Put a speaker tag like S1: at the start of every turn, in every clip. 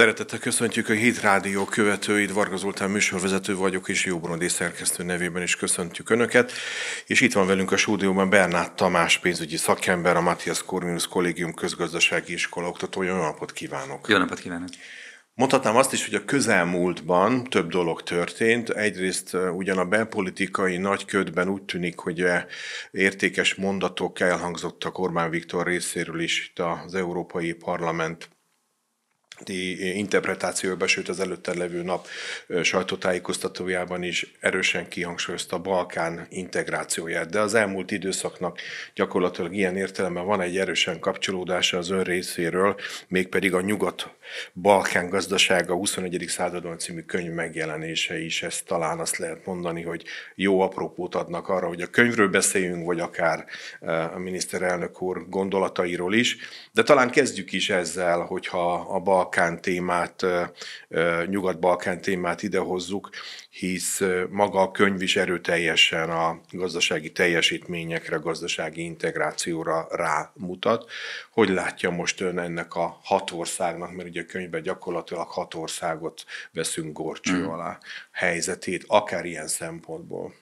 S1: Szeretettel köszöntjük a Híd Rádió követőit, Varga Zoltán műsorvezető vagyok, és Jóbrondi szerkesztő nevében is köszöntjük Önöket. És itt van velünk a stúdióban Bernát Tamás pénzügyi szakember, a Matthias Kormius Kollégium közgazdasági iskola oktatója. Jó napot kívánok! Jó napot kívánok! Mondhatnám azt is, hogy a közelmúltban több dolog történt. Egyrészt eh, ugyan a belpolitikai nagyködben úgy tűnik, hogy eh, értékes mondatok elhangzottak Orbán Viktor részéről is itt az Európai Parlament interpretációba, sőt az előtte levő nap sajtótájékoztatójában is erősen kihangsúlyozta a Balkán integrációját. De az elmúlt időszaknak gyakorlatilag ilyen értelemben van egy erősen kapcsolódása az ön részéről, mégpedig a Nyugat-Balkán gazdasága 21. századon című könyv megjelenése is. Ezt talán azt lehet mondani, hogy jó aprópót adnak arra, hogy a könyvről beszéljünk, vagy akár a miniszterelnök úr gondolatairól is. De talán kezdjük is ezzel, hogyha a Balkán Balkán témát, Nyugat-Balkán témát idehozzuk, hisz maga a könyv is erőteljesen a gazdasági teljesítményekre, gazdasági integrációra rámutat. Hogy látja most ön ennek a hat országnak, mert ugye a könyvben gyakorlatilag hat országot veszünk gorcső mm. alá, helyzetét, akár ilyen szempontból?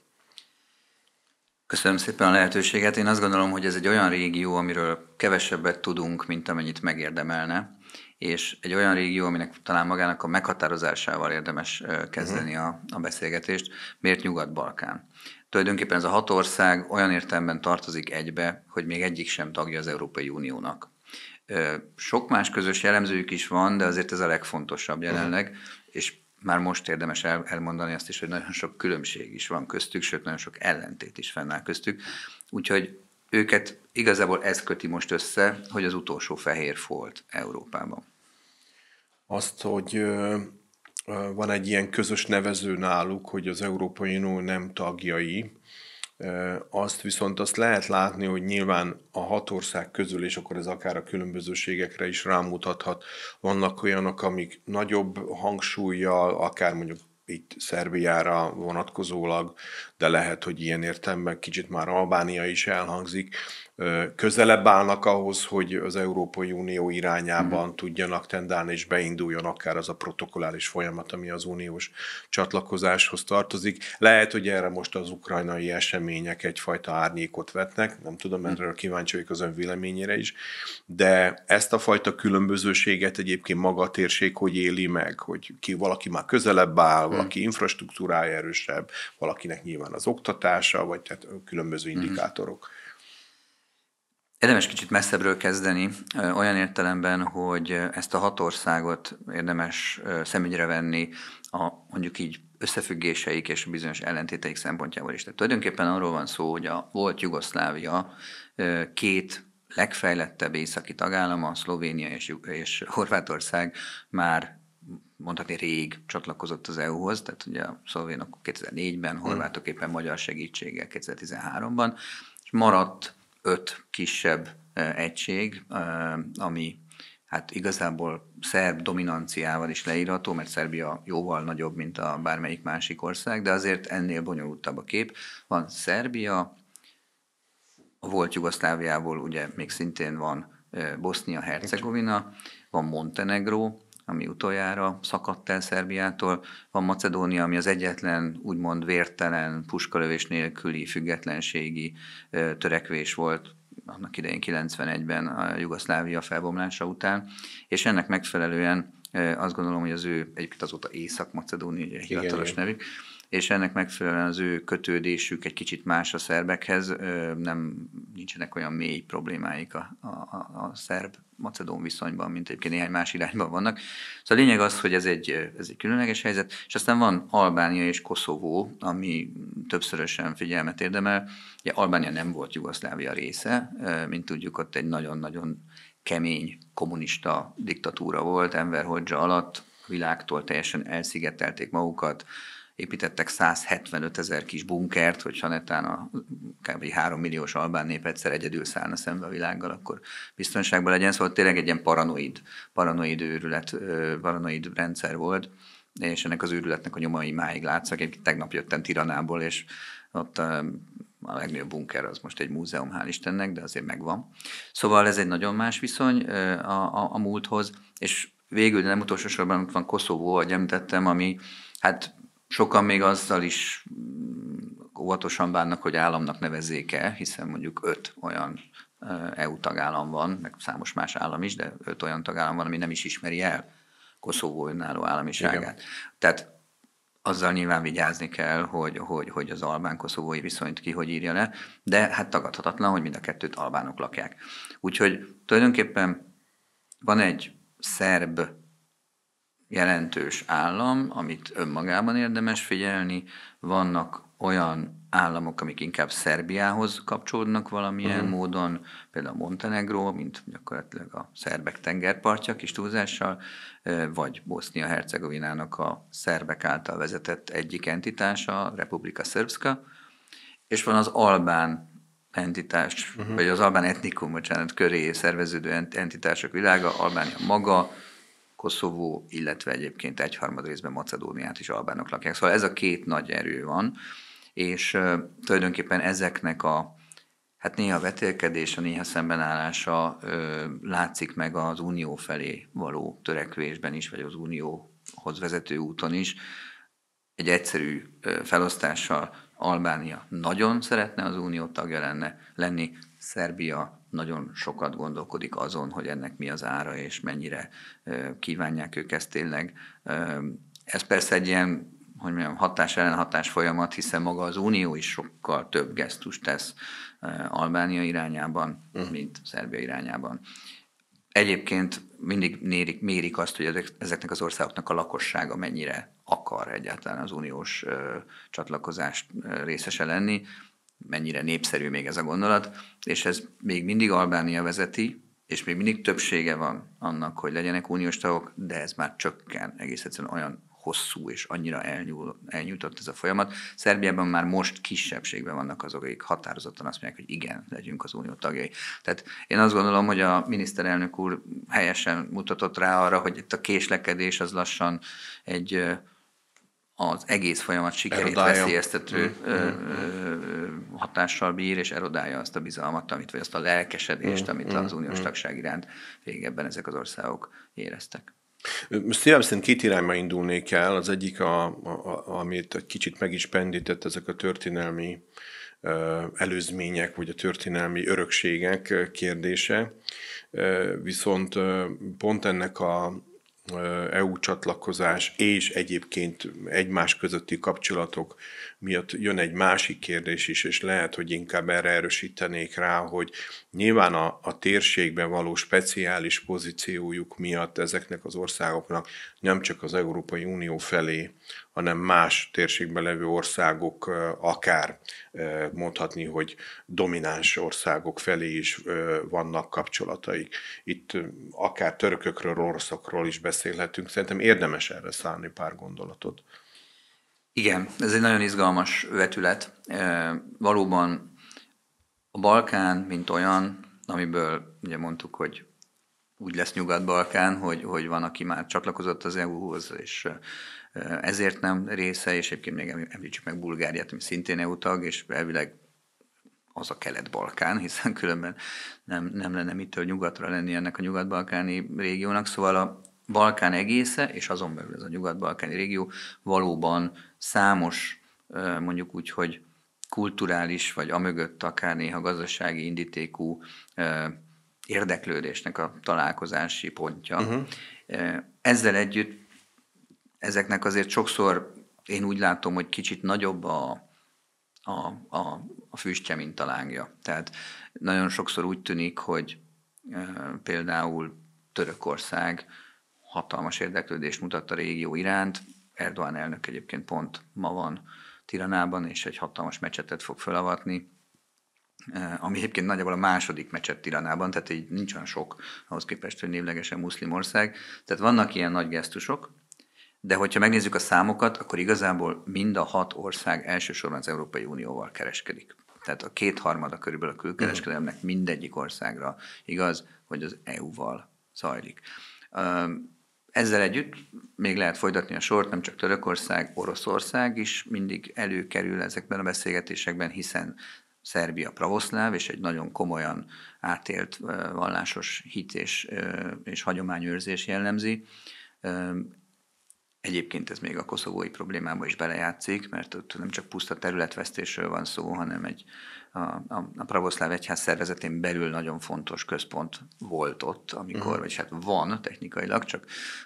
S1: Köszönöm szépen a lehetőséget. Én azt gondolom, hogy ez egy olyan
S2: régió, amiről kevesebbet tudunk, mint amennyit megérdemelne és egy olyan régió, aminek talán magának a meghatározásával érdemes kezdeni mhm. a, a beszélgetést, miért Nyugat-Balkán. Tulajdonképpen ez a hat ország olyan értelemben tartozik egybe, hogy még egyik sem tagja az Európai Uniónak. Sok más közös jellemzőjük is van, de azért ez a legfontosabb jelenleg, mhm. és már most érdemes el, elmondani azt is, hogy nagyon sok különbség is van köztük, sőt nagyon sok ellentét is fennáll köztük. Úgyhogy őket
S1: igazából ez köti most össze, hogy az utolsó fehér folt Európában. Azt, hogy van egy ilyen közös nevező náluk, hogy az Európai Unió nem tagjai, azt viszont azt lehet látni, hogy nyilván a hat ország közül, és akkor ez akár a különbözőségekre is rámutathat, vannak olyanok, amik nagyobb hangsúlyjal, akár mondjuk itt Szerbiára vonatkozólag, de lehet, hogy ilyen értelemben kicsit már Albánia is elhangzik, közelebb állnak ahhoz, hogy az Európai Unió irányában mm. tudjanak tendálni, és beinduljon akár az a protokollális folyamat, ami az uniós csatlakozáshoz tartozik. Lehet, hogy erre most az ukrajnai események egyfajta árnyékot vetnek, nem tudom, mhm. erről kíváncsi vagyok az ön véleményére is, de ezt a fajta különbözőséget egyébként maga a térség hogy éli meg, hogy ki valaki már közelebb áll, mhm. valaki mm. infrastruktúrája erősebb, valakinek nyilván az oktatása, vagy tehát különböző mhm. indikátorok. Mm.
S2: Érdemes kicsit messzebbről kezdeni, olyan értelemben, hogy ezt a hat országot érdemes szemügyre venni a mondjuk így összefüggéseik és bizonyos ellentéteik szempontjából is. Tehát tulajdonképpen arról van szó, hogy a volt Jugoszlávia két legfejlettebb északi tagállama, Szlovénia és, és Horvátország már mondhatni rég csatlakozott az EU-hoz, tehát ugye a szlovénok 2004-ben, horvátok hmm. éppen magyar segítséggel 2013-ban, és maradt öt kisebb egység, ami hát igazából szerb dominanciával is leírható, mert Szerbia jóval nagyobb, mint a bármelyik másik ország, de azért ennél bonyolultabb a kép. Van Szerbia, a volt Jugoszláviából ugye még szintén van Bosznia-Hercegovina, van montenegro ami utoljára szakadt el Szerbiától, van Macedónia, ami az egyetlen úgymond vértelen, puskalövés nélküli függetlenségi törekvés volt annak idején 91-ben a Jugoszlávia felbomlása után, és ennek megfelelően azt gondolom, hogy az ő egyébként azóta Észak-Macedónia hivatalos nevük, és ennek megfelelően az ő kötődésük egy kicsit más a szerbekhez, nem nincsenek olyan mély problémáik a, a, a szerb macedón viszonyban, mint egyébként néhány más irányban vannak. Szóval a lényeg az, hogy ez egy, ez egy különleges helyzet, és aztán van Albánia és Koszovó, ami többszörösen figyelmet érdemel. Ugye Albánia nem volt Jugoszlávia része, mint tudjuk, ott egy nagyon-nagyon kemény kommunista diktatúra volt, Enver Hodzsa alatt, világtól teljesen elszigetelték magukat, építettek 175 ezer kis bunkert, hogy netán a kb. 3 milliós albán nép egyszer egyedül szállna szembe a világgal, akkor biztonságban legyen. Szóval tényleg egy ilyen paranoid, paranoid őrület, paranoid rendszer volt, és ennek az őrületnek a nyomai máig látszak. Én tegnap jöttem Tiranából, és ott a legnagyobb bunker az most egy múzeum, hál' Istennek, de azért megvan. Szóval ez egy nagyon más viszony a, a, a múlthoz, és végül, de nem utolsó sorban ott van Koszovó, ahogy említettem, ami hát Sokan még azzal is mm, óvatosan bánnak, hogy államnak nevezzék el, hiszen mondjuk öt olyan EU tagállam van, meg számos más állam is, de öt olyan tagállam van, ami nem is ismeri el Koszovó önálló államiságát. Igen. Tehát azzal nyilván vigyázni kell, hogy, hogy, hogy az albán-koszovói viszonyt ki hogy írja le, de hát tagadhatatlan, hogy mind a kettőt albánok lakják. Úgyhogy tulajdonképpen van egy szerb jelentős állam, amit önmagában érdemes figyelni, vannak olyan államok, amik inkább Szerbiához kapcsolódnak valamilyen uh-huh. módon, például Montenegro, mint gyakorlatilag a szerbek tengerpartja kis túlzással, vagy Bosznia-Hercegovinának a szerbek által vezetett egyik entitása, Republika Szerbszka, és van az albán entitás, uh-huh. vagy az albán etnikum, bocsánat, köré szerveződő entitások világa, Albánia maga, Koszovó, illetve egyébként egyharmad részben Macedóniát is albánok lakják. Szóval ez a két nagy erő van, és tulajdonképpen ezeknek a hát néha a néha szembenállása ö, látszik meg az unió felé való törekvésben is, vagy az unióhoz vezető úton is. Egy egyszerű felosztással Albánia nagyon szeretne az unió tagja lenne, lenni, Szerbia nagyon sokat gondolkodik azon, hogy ennek mi az ára, és mennyire kívánják ők ezt tényleg. Ez persze egy ilyen hogy mondjam, hatás ellen hatás folyamat, hiszen maga az Unió is sokkal több gesztust tesz Albánia irányában, uh. mint Szerbia irányában. Egyébként mindig mérik, mérik azt, hogy ezek, ezeknek az országoknak a lakossága mennyire akar egyáltalán az uniós ö, csatlakozást ö, részese lenni mennyire népszerű még ez a gondolat, és ez még mindig Albánia vezeti, és még mindig többsége van annak, hogy legyenek uniós tagok, de ez már csökken egész egyszerűen olyan hosszú és annyira elnyúl, elnyújtott ez a folyamat. Szerbiában már most kisebbségben vannak azok, akik határozottan azt mondják, hogy igen, legyünk az unió tagjai. Tehát én azt gondolom, hogy a miniszterelnök úr helyesen mutatott rá arra, hogy itt a késlekedés az lassan egy az egész folyamat sikerét erodálja. veszélyeztető mm. ö, mm. ö, hatással bír, és erodálja azt a bizalmat, amit, vagy azt a lelkesedést, mm. amit mm. az uniós
S1: mm. tagság iránt régebben ezek az országok éreztek. Szívem szerint két irányba indulnék el. Az egyik, a, a, amit egy kicsit meg is pendített, ezek a történelmi előzmények, vagy a történelmi örökségek kérdése. Viszont pont ennek a EU csatlakozás és egyébként egymás közötti kapcsolatok miatt jön egy másik kérdés is, és lehet, hogy inkább erre erősítenék rá, hogy nyilván a, a térségben való speciális pozíciójuk miatt ezeknek az országoknak nem csak az Európai Unió felé, hanem más térségben levő országok akár mondhatni, hogy domináns országok felé is vannak kapcsolataik. Itt akár törökökről, oroszokról is beszélhetünk. Szerintem érdemes erre szállni pár gondolatot.
S2: Igen, ez egy nagyon izgalmas vetület. Valóban a Balkán, mint olyan, amiből ugye mondtuk, hogy úgy lesz Nyugat-Balkán, hogy, hogy van, aki már csatlakozott az EU-hoz, és ezért nem része, és egyébként még említsük meg Bulgáriát, ami szintén EU tag, és elvileg az a kelet-balkán, hiszen különben nem, nem lenne mitől nyugatra lenni ennek a nyugat-balkáni régiónak, szóval a Balkán egésze, és azon belül ez a nyugat-balkáni régió valóban számos, mondjuk úgy, hogy kulturális, vagy amögött akár néha gazdasági indítékú érdeklődésnek a találkozási pontja. Uh-huh. Ezzel együtt ezeknek azért sokszor én úgy látom, hogy kicsit nagyobb a, a, a, a füstje, mint a lángja. Tehát nagyon sokszor úgy tűnik, hogy e, például Törökország hatalmas érdeklődést mutatta a régió iránt. Erdoğan elnök egyébként pont ma van Tiranában, és egy hatalmas mecsetet fog felavatni, e, ami egyébként nagyjából a második mecset Tiranában, tehát így nincs olyan sok ahhoz képest, hogy névlegesen muszlim ország. Tehát vannak ilyen nagy gesztusok, de hogyha megnézzük a számokat, akkor igazából mind a hat ország elsősorban az Európai Unióval kereskedik. Tehát a kétharmada körülbelül a külkereskedelemnek mhm. mindegyik országra igaz, hogy az EU-val zajlik. Ezzel együtt még lehet folytatni a sort, nem csak Törökország, Oroszország is mindig előkerül ezekben a beszélgetésekben, hiszen Szerbia pravoszláv, és egy nagyon komolyan átélt vallásos hit és, és hagyományőrzés jellemzi. Egyébként ez még a koszovói problémába is belejátszik, mert ott nem csak puszta területvesztésről van szó, hanem egy, a, a, a pravoszláv egyház szervezetén belül nagyon fontos központ volt ott, amikor, uh-huh. vagy hát van technikailag, csak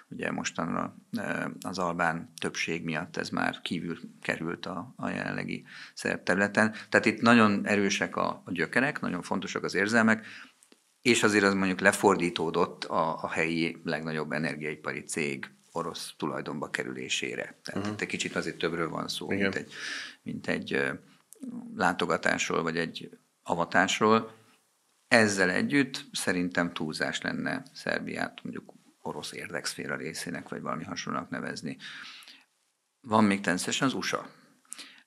S2: ugye mostanra e, az albán többség miatt ez már kívül került a, a jelenlegi szerb területen. Tehát itt nagyon erősek a, a gyökerek, nagyon fontosak az érzelmek, és azért az mondjuk lefordítódott a, a helyi legnagyobb energiaipari cég orosz tulajdonba kerülésére. Tehát uh-huh. itt egy kicsit azért többről van szó, mint egy, mint egy látogatásról, vagy egy avatásról. Ezzel együtt szerintem túlzás lenne Szerbiát mondjuk orosz érdekszféra részének, vagy valami hasonlónak nevezni. Van még természetesen az USA,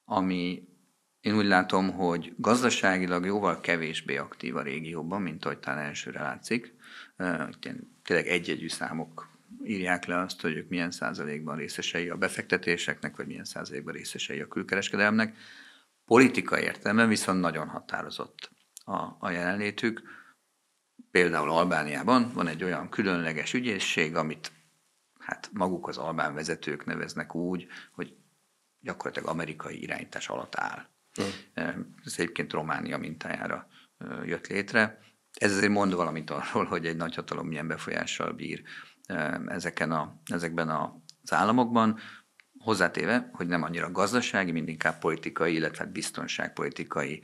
S2: ami én úgy látom, hogy gazdaságilag jóval kevésbé aktív a régióban, mint ahogy talán elsőre látszik. Tényleg egy-egyű számok írják le azt, hogy ők milyen százalékban részesei a befektetéseknek, vagy milyen százalékban részesei a külkereskedelemnek. Politika értelemben viszont nagyon határozott a, a jelenlétük. Például Albániában van egy olyan különleges ügyészség, amit hát maguk az albán vezetők neveznek úgy, hogy gyakorlatilag amerikai irányítás alatt áll. Mm. Ez egyébként Románia mintájára jött létre. Ez azért mond valamit arról, hogy egy nagyhatalom milyen befolyással bír ezeken a, ezekben az államokban, hozzátéve, hogy nem annyira gazdasági, mint inkább politikai,
S1: illetve hát biztonságpolitikai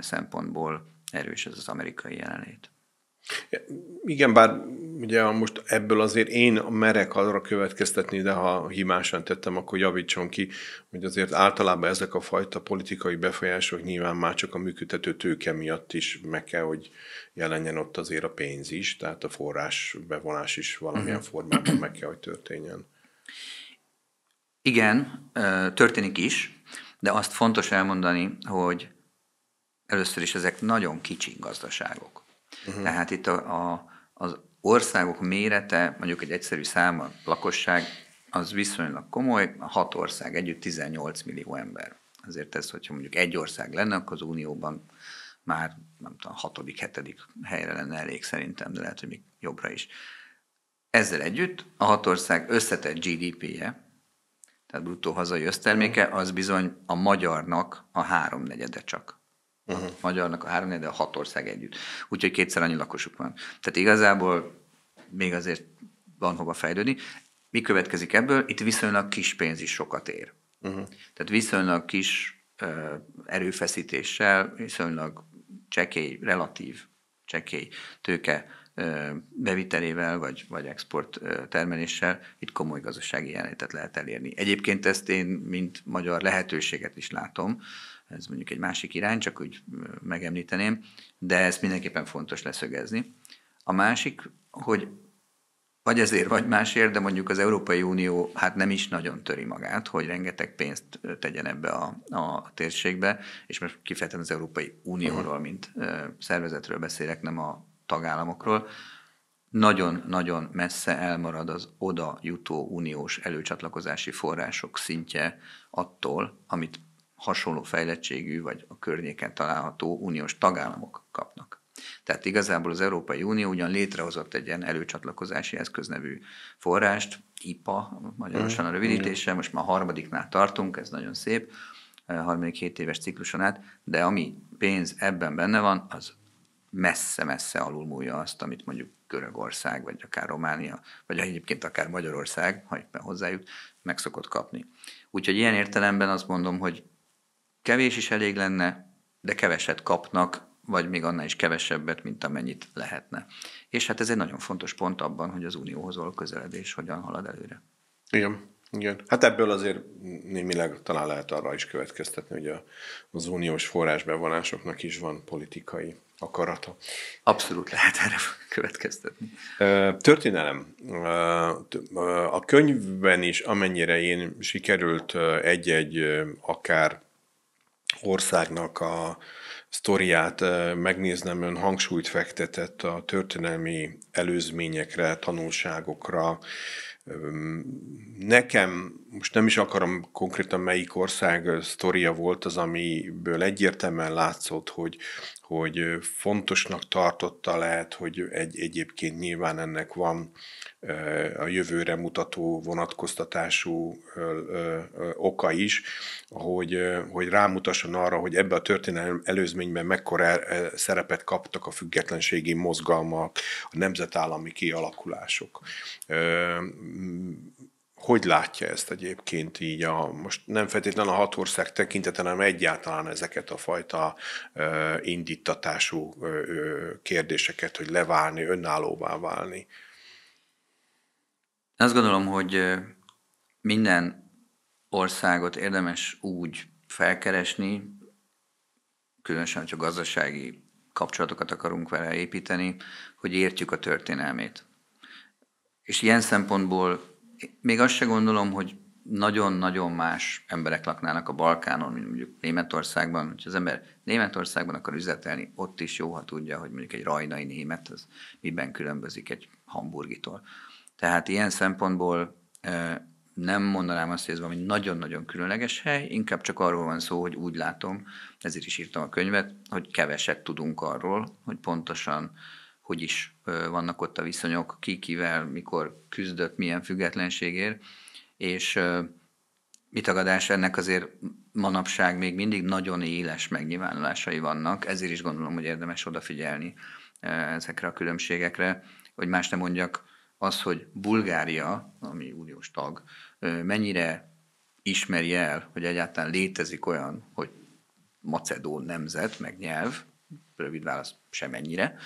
S1: szempontból erős ez az amerikai jelenlét. Igen, bár ugye most ebből azért én merek arra következtetni, de ha hibásan tettem, akkor javítson ki, hogy azért általában ezek a fajta politikai befolyások nyilván már csak a működtető tőke miatt is meg kell, hogy jelenjen ott azért a pénz is, tehát a forrás bevonás is valamilyen uh-huh. formában meg kell, hogy történjen.
S2: Igen, történik is, de azt fontos elmondani, hogy először is ezek nagyon kicsi gazdaságok. Uh-huh. Tehát itt a, a, az országok mérete, mondjuk egy egyszerű száma, lakosság, az viszonylag komoly, a hat ország együtt 18 millió ember. Azért ez, hogyha mondjuk egy ország lenne, akkor az Unióban már nem tudom, hatodik, hetedik helyre lenne elég szerintem, de lehet, hogy még jobbra is. Ezzel együtt a hat ország összetett GDP-je, tehát bruttó hazai összterméke, az bizony a magyarnak a háromnegyede csak. Uh-huh. Magyarnak a három de a hat ország együtt. Úgyhogy kétszer annyi lakosuk van. Tehát igazából még azért van hova fejlődni. Mi következik ebből? Itt viszonylag kis pénz is sokat ér. Uh-huh. Tehát viszonylag kis uh, erőfeszítéssel, viszonylag csekély, relatív csekély tőke uh, bevitelével, vagy, vagy export uh, termeléssel itt komoly gazdasági jelenetet lehet elérni. Egyébként ezt én, mint magyar lehetőséget is látom, ez mondjuk egy másik irány, csak úgy megemlíteném, de ezt mindenképpen fontos leszögezni. A másik, hogy vagy ezért, vagy másért, de mondjuk az Európai Unió hát nem is nagyon töri magát, hogy rengeteg pénzt tegyen ebbe a, a térségbe, és most kifejezetten az Európai Unióról, mint szervezetről beszélek, nem a tagállamokról. Nagyon-nagyon messze elmarad az oda jutó uniós előcsatlakozási források szintje attól, amit hasonló fejlettségű vagy a környéken található uniós tagállamok kapnak. Tehát igazából az Európai Unió ugyan létrehozott egy ilyen előcsatlakozási eszköz nevű forrást, IPA, magyarosan a mm, rövidítése, most már a harmadiknál tartunk, ez nagyon szép, eh, harmadik hét éves cikluson át, de ami pénz ebben benne van, az messze-messze alulmúlja azt, amit mondjuk Görögország, vagy akár Románia, vagy egyébként akár Magyarország, ha éppen hozzájut, meg szokott kapni. Úgyhogy ilyen értelemben azt mondom, hogy kevés is elég lenne, de keveset kapnak, vagy még annál is kevesebbet, mint amennyit lehetne. És hát ez egy nagyon fontos pont abban, hogy az unióhoz való közeledés hogyan halad előre.
S1: Igen. Igen. Hát ebből azért némileg talán lehet arra is következtetni, hogy a, az uniós forrásbevonásoknak is van politikai akarata. Abszolút lehet erre következtetni. Történelem. A könyvben is, amennyire én sikerült egy-egy akár országnak a sztoriát megnéznem, ön hangsúlyt fektetett a történelmi előzményekre, tanulságokra. Nekem most nem is akarom konkrétan melyik ország sztoria volt az, amiből egyértelműen látszott, hogy, hogy fontosnak tartotta lehet, hogy egy, egyébként nyilván ennek van a jövőre mutató vonatkoztatású oka is, hogy, hogy rámutasson arra, hogy ebbe a történelmi előzményben mekkora szerepet kaptak a függetlenségi mozgalmak, a nemzetállami kialakulások hogy látja ezt egyébként így a, most nem feltétlenül a hat ország tekinteten, hanem egyáltalán ezeket a fajta ö, indítatású ö, ö, kérdéseket, hogy leválni, önállóvá válni?
S2: Azt gondolom, hogy minden országot érdemes úgy felkeresni, különösen, hogyha gazdasági kapcsolatokat akarunk vele építeni, hogy értjük a történelmét. És ilyen szempontból még azt se gondolom, hogy nagyon-nagyon más emberek laknának a Balkánon, mint mondjuk Németországban. Ha az ember Németországban akar üzletelni, ott is jó, ha tudja, hogy mondjuk egy rajnai német, az miben különbözik egy hamburgitól. Tehát ilyen szempontból nem mondanám azt, hogy ez valami nagyon-nagyon különleges hely, inkább csak arról van szó, hogy úgy látom, ezért is írtam a könyvet, hogy keveset tudunk arról, hogy pontosan hogy is vannak ott a viszonyok, ki kivel, mikor küzdött, milyen függetlenségért, és mitagadás ennek azért manapság még mindig nagyon éles megnyilvánulásai vannak, ezért is gondolom, hogy érdemes odafigyelni ezekre a különbségekre, hogy más nem mondjak, az, hogy Bulgária, ami uniós tag, mennyire ismeri el, hogy egyáltalán létezik olyan, hogy macedón nemzet, meg nyelv, Rövid válasz, semennyire.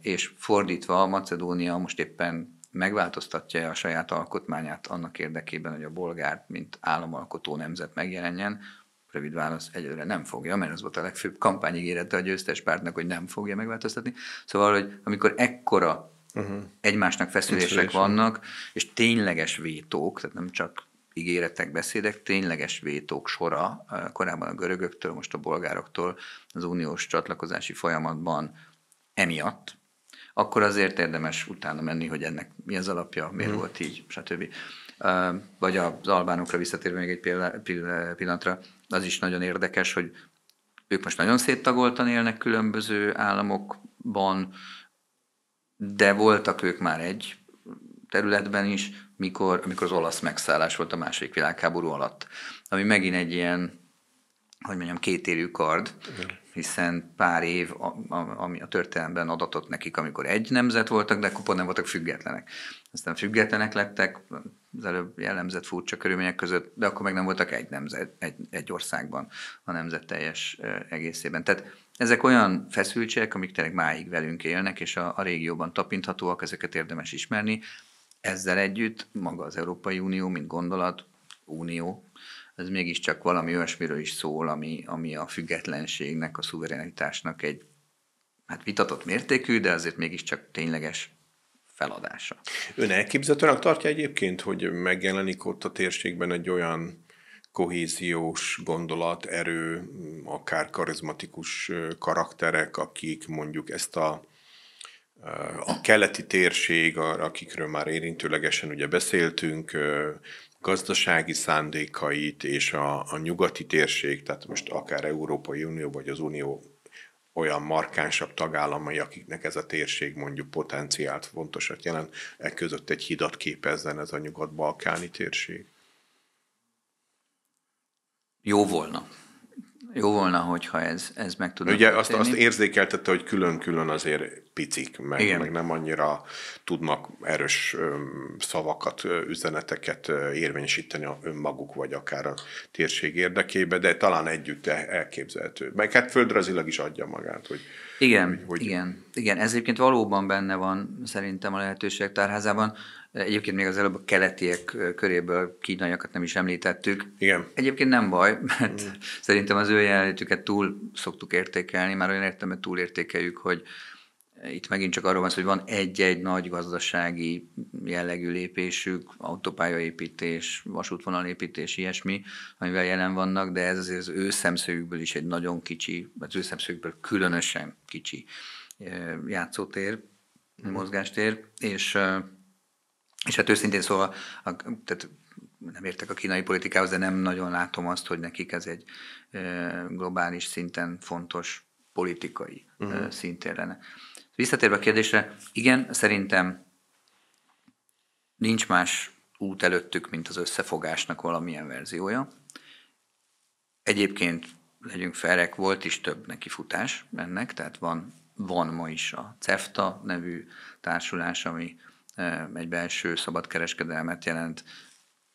S2: És fordítva, Macedónia most éppen megváltoztatja a saját alkotmányát annak érdekében, hogy a bolgár, mint államalkotó nemzet megjelenjen, rövid válasz, egyelőre nem fogja, mert az volt a legfőbb kampányigérete a győztes pártnak, hogy nem fogja megváltoztatni. Szóval, hogy amikor ekkora uh-huh. egymásnak feszülések Feszülés. vannak, és tényleges vétók, tehát nem csak ígéretek, beszédek, tényleges vétók sora eh, korábban a görögöktől, most a bolgároktól az uniós csatlakozási folyamatban emiatt, akkor azért érdemes utána menni, hogy ennek mi az alapja, miért hmm. volt így, stb. Eh, vagy az albánokra visszatérve még egy pillanatra, az is nagyon érdekes, hogy ők most nagyon széttagoltan élnek különböző államokban, de voltak ők már egy területben is, mikor, amikor az olasz megszállás volt a második világháború alatt. Ami megint egy ilyen, hogy mondjam, kétérű kard, hiszen pár év a, a, ami a történelemben adatott nekik, amikor egy nemzet voltak, de akkor nem voltak függetlenek. Aztán függetlenek lettek, az előbb jellemzett furcsa körülmények között, de akkor meg nem voltak egy nemzet, egy, egy országban a nemzet teljes egészében. Tehát ezek olyan feszültségek, amik tényleg máig velünk élnek, és a, a régióban tapinthatóak, ezeket érdemes ismerni, ezzel együtt maga az Európai Unió, mint gondolat, unió, ez mégiscsak valami olyasmiről is szól, ami, ami a függetlenségnek, a szuverenitásnak egy hát vitatott mértékű, de azért mégiscsak tényleges feladása.
S1: Ön elképzelhetőnek tartja egyébként, hogy megjelenik ott a térségben egy olyan kohéziós gondolat, erő, akár karizmatikus karakterek, akik mondjuk ezt a a keleti térség, akikről már érintőlegesen ugye beszéltünk, gazdasági szándékait és a, a nyugati térség, tehát most akár Európai Unió vagy az Unió olyan markánsabb tagállamai, akiknek ez a térség mondjuk potenciált fontosat jelent, e között egy hidat képezzen ez a nyugat-balkáni térség? Jó volna jó volna, hogyha ez, ez meg tudna Ugye azt, azt érzékeltette, hogy külön-külön azért picik, meg, Igen. meg nem annyira tudnak erős szavakat, üzeneteket érvényesíteni önmaguk, vagy akár a térség érdekébe, de talán együtt e- elképzelhető. Meg hát földrajzilag is adja magát, hogy igen, hogy, hogy... igen, igen, ez egyébként valóban
S2: benne van szerintem a lehetőség tárházában. Egyébként még az előbb a keletiek köréből kínaiakat nem is említettük. Igen. Egyébként nem baj, mert mm. szerintem az ő jelenlétüket túl szoktuk értékelni, már olyan értelme túl értékeljük, hogy e, itt megint csak arról van szó, hogy van egy-egy nagy gazdasági jellegű lépésük, autópályaépítés, vasútvonalépítés, ilyesmi, amivel jelen vannak, de ez azért az ő szemszögükből is egy nagyon kicsi, az ő szemszögükből különösen kicsi e, játszótér, mm. mozgástér, és és hát őszintén szóval, a, tehát nem értek a kínai politikához, de nem nagyon látom azt, hogy nekik ez egy globális szinten fontos politikai uh-huh. Mhm. szintén lenne. Visszatérve a kérdésre, igen, szerintem nincs más út előttük, mint az összefogásnak valamilyen verziója. Egyébként legyünk felek, volt is több neki futás, ennek, tehát van, van ma is a CEFTA nevű társulás, ami egy belső szabadkereskedelmet jelent.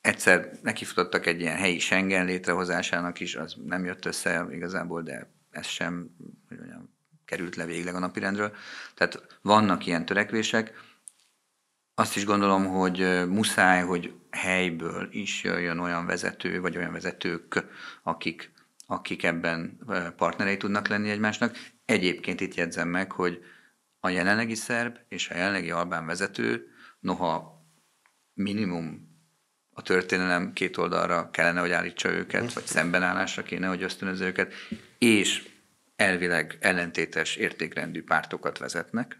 S2: Egyszer nekifutottak egy ilyen helyi Schengen létrehozásának is, az nem jött össze igazából, de ez sem hogy mondjam, került le végleg a napirendről. Tehát vannak ilyen törekvések. Azt is gondolom, hogy muszáj, hogy helyből is jön olyan vezető, vagy olyan vezetők, akik, akik ebben partnerei tudnak lenni egymásnak. Egyébként itt jegyzem meg, hogy a jelenlegi szerb és a jelenlegi albán vezető, noha minimum a történelem két oldalra kellene, hogy állítsa őket, vagy szembenállásra kéne, hogy ösztönözze őket, és elvileg ellentétes értékrendű pártokat vezetnek,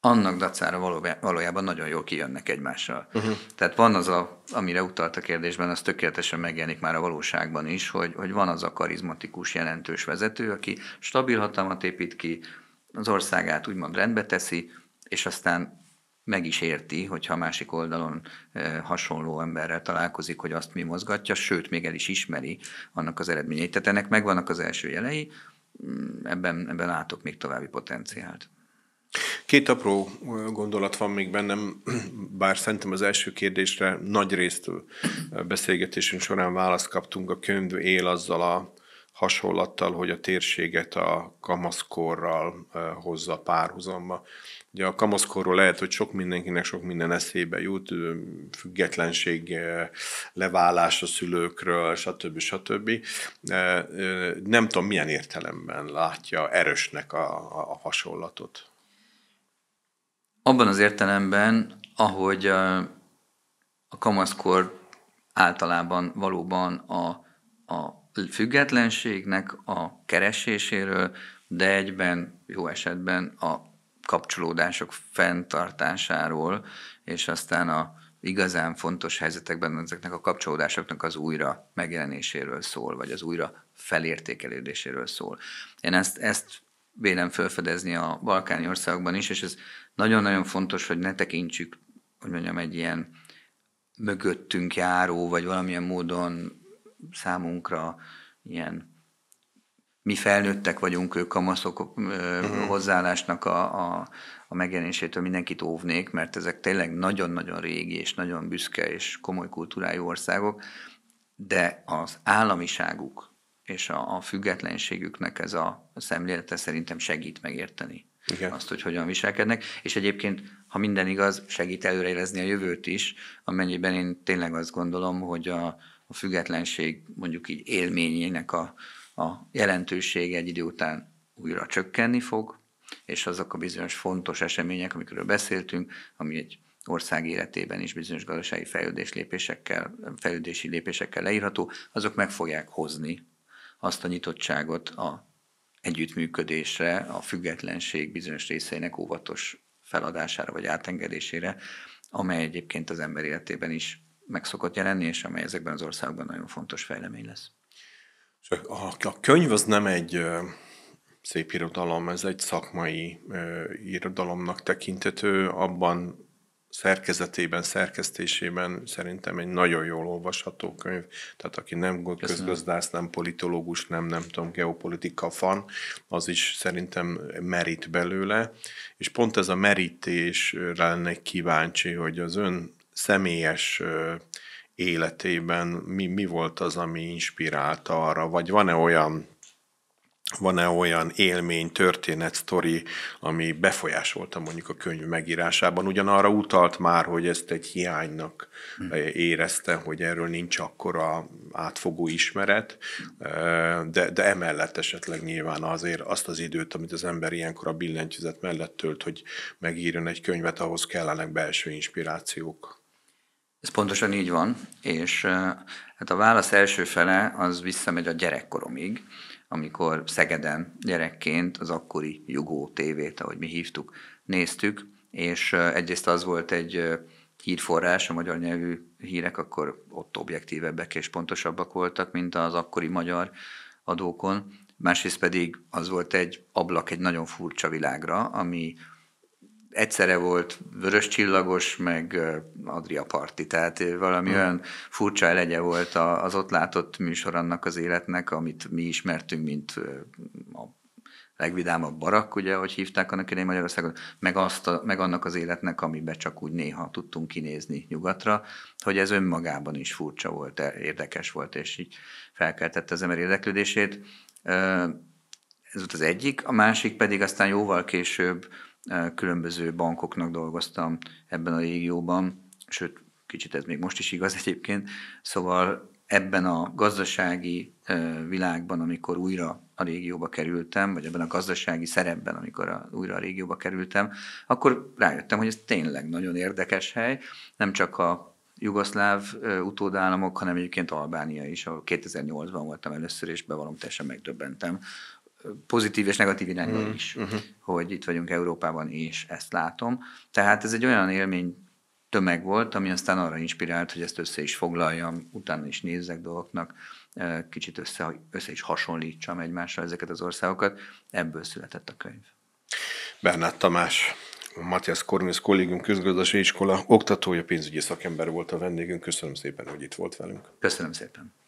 S2: annak dacára valójában nagyon jól kijönnek egymással. Uh-huh. Tehát van az, a, amire utalt a kérdésben, az tökéletesen megjelenik már a valóságban is, hogy, hogy van az a karizmatikus, jelentős vezető, aki stabil hatalmat épít ki, az országát úgymond rendbe teszi, és aztán meg is érti, hogyha a másik oldalon hasonló emberrel találkozik, hogy azt mi mozgatja, sőt, még el is ismeri annak az eredményeit. Tehát ennek megvannak
S1: az első jelei, mm, ebben, ebben látok még további potenciált. Két apró gondolat van még bennem, bár szerintem az első kérdésre nagy részt beszélgetésünk során választ kaptunk, a könyv él azzal a hasonlattal, hogy a térséget a kamaszkorral hozza párhuzamba. Ugye a kamaszkorról lehet, hogy sok mindenkinek sok minden eszébe jut, függetlenség, leválás a szülőkről, stb. stb. Nem tudom, milyen értelemben látja erősnek a, a hasonlatot.
S2: Abban az értelemben,
S1: ahogy a kamaszkor
S2: általában valóban a, a függetlenségnek a kereséséről, de egyben jó esetben a kapcsolódások fenntartásáról, és aztán a igazán fontos helyzetekben ezeknek a kapcsolódásoknak az újra megjelenéséről szól, vagy az újra felértékelődéséről szól. Én ezt, ezt vélem felfedezni a balkáni országokban is, és ez nagyon-nagyon fontos, hogy ne tekintsük, hogy mondjam, egy ilyen mögöttünk járó, vagy valamilyen módon számunkra ilyen mi felnőttek vagyunk, ők kamaszok uh-huh. hozzáállásnak a, a, a megjelenésétől mindenkit óvnék, mert ezek tényleg nagyon-nagyon régi és nagyon büszke és komoly kultúrájú országok, de az államiságuk és a, a függetlenségüknek ez a szemlélete szerintem segít megérteni igen. azt, hogy hogyan viselkednek, és egyébként, ha minden igaz, segít előrejelezni a jövőt is, amennyiben én tényleg azt gondolom, hogy a, a függetlenség mondjuk így élményének a, a jelentősége egy idő után újra csökkenni fog, és azok a bizonyos fontos események, amikről beszéltünk, ami egy ország életében is bizonyos gazdasági fejlődés lépésekkel, fejlődési lépésekkel leírható, azok meg fogják hozni azt a nyitottságot a együttműködésre, a függetlenség bizonyos részeinek óvatos feladására vagy átengedésére, amely egyébként az ember életében is meg
S1: szokott jelenni, és amely ezekben az országban nagyon fontos fejlemény lesz. A könyv az nem egy szép irodalom, ez egy szakmai irodalomnak tekintető, abban szerkezetében, szerkesztésében szerintem egy nagyon jól olvasható könyv. Tehát aki nem közgazdász, nem politológus, nem, nem tudom, geopolitika fan, az is szerintem merít belőle. És pont ez a merítésre lenne kíváncsi, hogy az ön személyes életében mi, mi volt az, ami inspirálta arra, vagy van-e olyan van-e olyan élmény, történet, sztori, ami befolyásolta mondjuk a könyv megírásában. Ugyanarra utalt már, hogy ezt egy hiánynak hm. eh, érezte, hogy erről nincs akkora átfogó ismeret, eh, de, de emellett esetleg nyilván azért azt az időt, amit az ember ilyenkor a billentyűzet mellett tölt, hogy megírjon egy könyvet, ahhoz kellenek belső inspirációk. Ez pontosan így
S2: van, és eh, hát a válasz első fele az visszamegy a gyerekkoromig, amikor Szegeden gyerekként az akkori Jugó tévét, ahogy mi hívtuk, néztük, és egyrészt az volt egy hírforrás, a magyar nyelvű hírek akkor ott objektívebbek és pontosabbak voltak, mint az akkori magyar adókon, másrészt pedig az volt egy ablak egy nagyon furcsa világra, ami egyszerre volt Vörös Csillagos, meg Adria Parti, tehát valami hmm. olyan furcsa elegye volt az ott látott műsor annak az életnek, amit mi ismertünk, mint a legvidámabb barak, ugye, hogy hívták annak idején Magyarországon, meg, azt a, meg annak az életnek, amiben csak úgy néha tudtunk kinézni nyugatra, hogy ez önmagában is furcsa volt, e, érdekes volt, és így felkeltette az ember érdeklődését. Ez volt az egyik, a másik pedig aztán jóval később különböző bankoknak dolgoztam ebben a régióban, sőt, kicsit ez még most is igaz egyébként, szóval ebben a gazdasági világban, amikor újra a régióba kerültem, vagy ebben a gazdasági szerepben, amikor a, újra a régióba kerültem, akkor rájöttem, hogy ez tényleg nagyon érdekes hely, nem csak a jugoszláv utódállamok, hanem egyébként Albánia is, ahol 2008-ban voltam először, és bevallom, teljesen megdöbbentem, pozitív és negatív irányban mm. is, uh-huh. hogy itt vagyunk Európában, és ezt látom. Tehát ez egy olyan élmény tömeg volt, ami aztán arra inspirált, hogy ezt össze is foglaljam, utána is nézzek dolgoknak, kicsit össze, össze is hasonlítsam egymással ezeket az országokat. Ebből született a könyv.
S1: Bernát Tamás, Matthias Kornész kollégium közgazdasági iskola oktatója, pénzügyi szakember volt a vendégünk. Köszönöm szépen, hogy itt volt velünk. Köszönöm szépen.